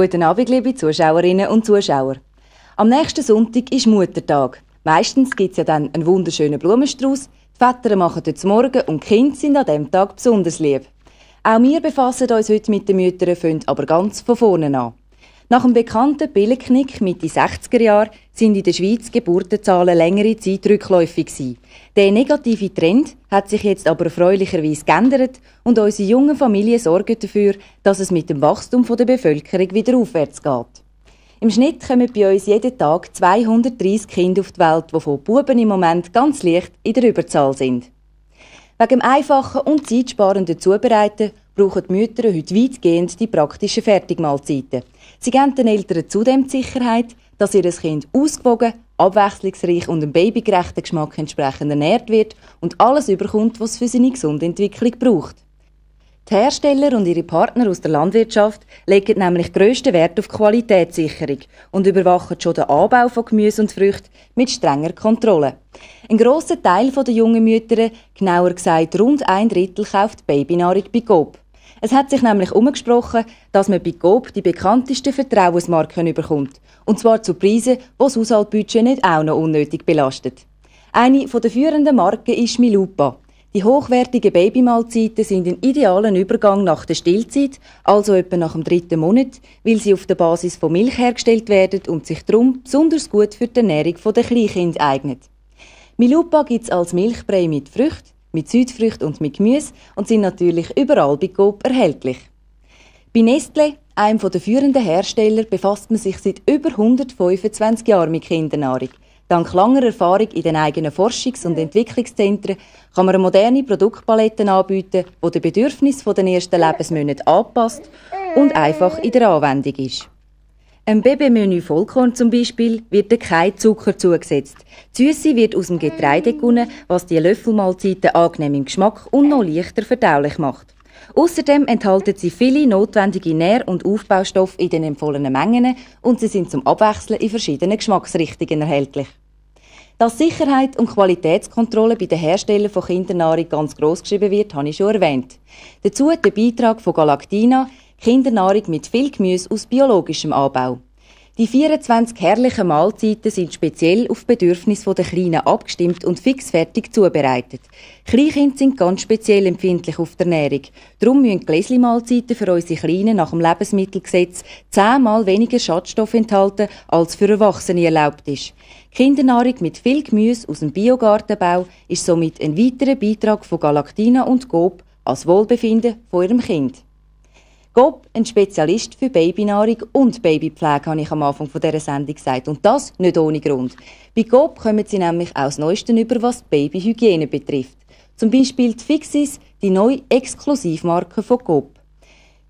Guten Abend, liebe Zuschauerinnen und Zuschauer. Am nächsten Sonntag ist Muttertag. Meistens gibt es ja dann einen wunderschönen Blumenstrauß. Die Väter machen heute Morgen und die Kinder sind an diesem Tag besonders lieb. Auch wir befassen uns heute mit den Müttern, fangen aber ganz von vorne an. Nach einem bekannten Billenknick Mitte 60er Jahre sind in der Schweiz Geburtenzahlen längere Zeit rückläufig gewesen. Der negative Trend hat sich jetzt aber erfreulicherweise geändert und unsere jungen Familien sorgen dafür, dass es mit dem Wachstum der Bevölkerung wieder aufwärts geht. Im Schnitt kommen bei uns jeden Tag 230 Kinder auf die Welt, wovon Buben im Moment ganz leicht in der Überzahl sind. Wegen dem einfachen und zeitsparenden Zubereiten brauchen die Mütter heute weitgehend die praktischen Fertigmahlzeiten. Sie geben den Eltern zudem die Sicherheit, dass ihr Kind ausgewogen, abwechslungsreich und dem babygerechten Geschmack entsprechend ernährt wird und alles überkommt, was es für seine gesunde Entwicklung braucht. Die Hersteller und ihre Partner aus der Landwirtschaft legen nämlich grössten Wert auf Qualitätssicherung und überwachen schon den Anbau von Gemüse und Früchten mit strenger Kontrolle. Ein grosser Teil der jungen Mütter, genauer gesagt rund ein Drittel, kauft Babynahrung bei Coop. Es hat sich nämlich umgesprochen, dass man bei GOB die bekanntesten Vertrauensmarken überkommt. Und zwar zu Preisen, die das Haushaltsbudget nicht auch noch unnötig belastet. Eine der führenden Marken ist Milupa. Die hochwertigen Babymahlzeiten sind ein idealen Übergang nach der Stillzeit, also etwa nach dem dritten Monat, weil sie auf der Basis von Milch hergestellt werden und sich darum besonders gut für die Ernährung der Kleinkinder eignen. Milupa gibt es als Milchbrei mit Früchten, mit Südfrüchten und mit Gemüse und sind natürlich überall bei Coop erhältlich. Bei Nestle, einem der führenden Hersteller, befasst man sich seit über 125 Jahren mit Kindernahrung. Dank langer Erfahrung in den eigenen Forschungs- und Entwicklungszentren kann man eine moderne Produktpalette anbieten, die den Bedürfnissen der ersten Lebensmonate anpasst und einfach in der Anwendung ist. Im BB-Menü Vollkorn zum Beispiel wird kein Zucker zugesetzt. Die Süße wird aus dem Getreide gewonnen, was die Löffelmahlzeiten angenehm im Geschmack und noch leichter verdaulich macht. Außerdem enthalten sie viele notwendige Nähr- und Aufbaustoffe in den empfohlenen Mengen und sie sind zum Abwechseln in verschiedenen Geschmacksrichtungen erhältlich. Dass Sicherheit und Qualitätskontrolle bei den Herstellern von Kindernahrung ganz groß geschrieben wird, habe ich schon erwähnt. Dazu der Beitrag von Galactina, Kindernahrung mit viel Gemüse aus biologischem Anbau. Die 24 herrlichen Mahlzeiten sind speziell auf Bedürfnisse der Kleinen abgestimmt und fixfertig zubereitet. Kleinkinder sind ganz speziell empfindlich auf die Ernährung. Darum müssen Gläsli-Mahlzeiten für unsere Kleinen nach dem Lebensmittelgesetz zehnmal weniger Schadstoff enthalten, als für Erwachsene erlaubt ist. Kindernahrung mit viel Gemüse aus dem Biogartenbau ist somit ein weiterer Beitrag von Galactina und Coop als Wohlbefinden von ihrem Kind. Gob, ein Spezialist für Babynahrung und Babypflege, habe ich am Anfang von dieser Sendung gesagt. Und das nicht ohne Grund. Bei Gob kommen sie nämlich aus Neuesten über, was Babyhygiene betrifft. Zum Beispiel die Fixis, die neue Exklusivmarke von Gob.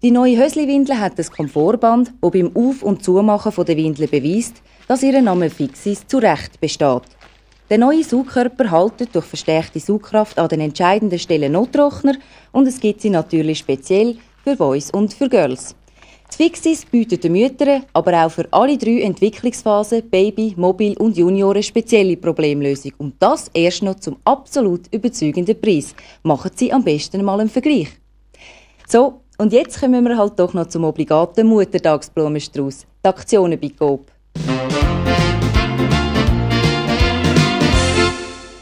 Die neue Hösliwindel hat ein Komfortband, das beim Auf- und Zumachen der Windel beweist, dass ihr Name Fixis zu Recht besteht. Der neue Saugkörper haltet durch verstärkte Saugkraft an den entscheidenden Stellen noch und es gibt sie natürlich speziell für Boys und für Girls. Die Fixis bietet den Müttern, aber auch für alle drei Entwicklungsphasen, Baby, Mobil und Junioren spezielle Problemlösung. Und das erst noch zum absolut überzeugenden Preis. Machen Sie am besten mal einen Vergleich. So, und jetzt kommen wir halt doch noch zum obligaten Muttertagsblumenstrauß. Die Aktionen bei Coop.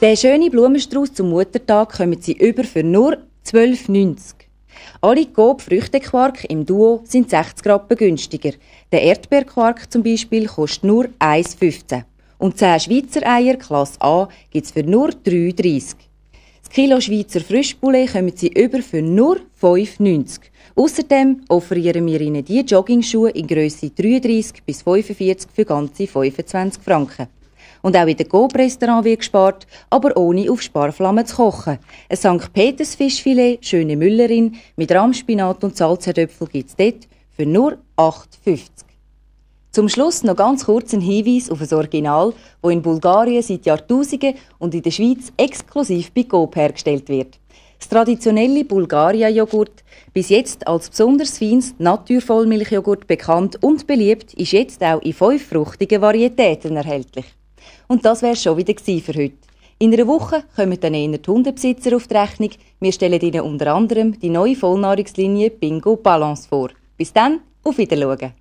Den schönen Blumenstrauß zum Muttertag kommen Sie über für nur 12,90 alle Coop-Früchtequark im Duo sind 60 Grad günstiger. Der Erdbeerquark zum Beispiel kostet nur 1,15. Und 10 Schweizer Eier Klasse A gibt es für nur 3,30. Das Kilo Schweizer Frischboulet kommen Sie über für nur 5,90. Außerdem offerieren wir Ihnen die Joggingschuhe in Größe 33 bis 45 für ganze 25 Franken. Und auch in den Coop-Restaurant wird gespart, aber ohne auf Sparflammen zu kochen. Ein St. Peters Fischfilet, schöne Müllerin, mit Rahmspinat und Salzerdöpfel gibt's dort für nur 8,50. Zum Schluss noch ganz kurz ein Hinweis auf ein Original, das in Bulgarien seit Jahrtausenden und in der Schweiz exklusiv bei Coop hergestellt wird. Das traditionelle Bulgaria-Joghurt, bis jetzt als besonders feines Naturvollmilchjoghurt bekannt und beliebt, ist jetzt auch in fünf fruchtigen Varietäten erhältlich. Und das wäre schon wieder für heute. In einer Woche kommen dann eher die Hundebesitzer auf die Rechnung. Wir stellen Ihnen unter anderem die neue Vollnahrungslinie Bingo Balance vor. Bis dann, auf Wiedersehen.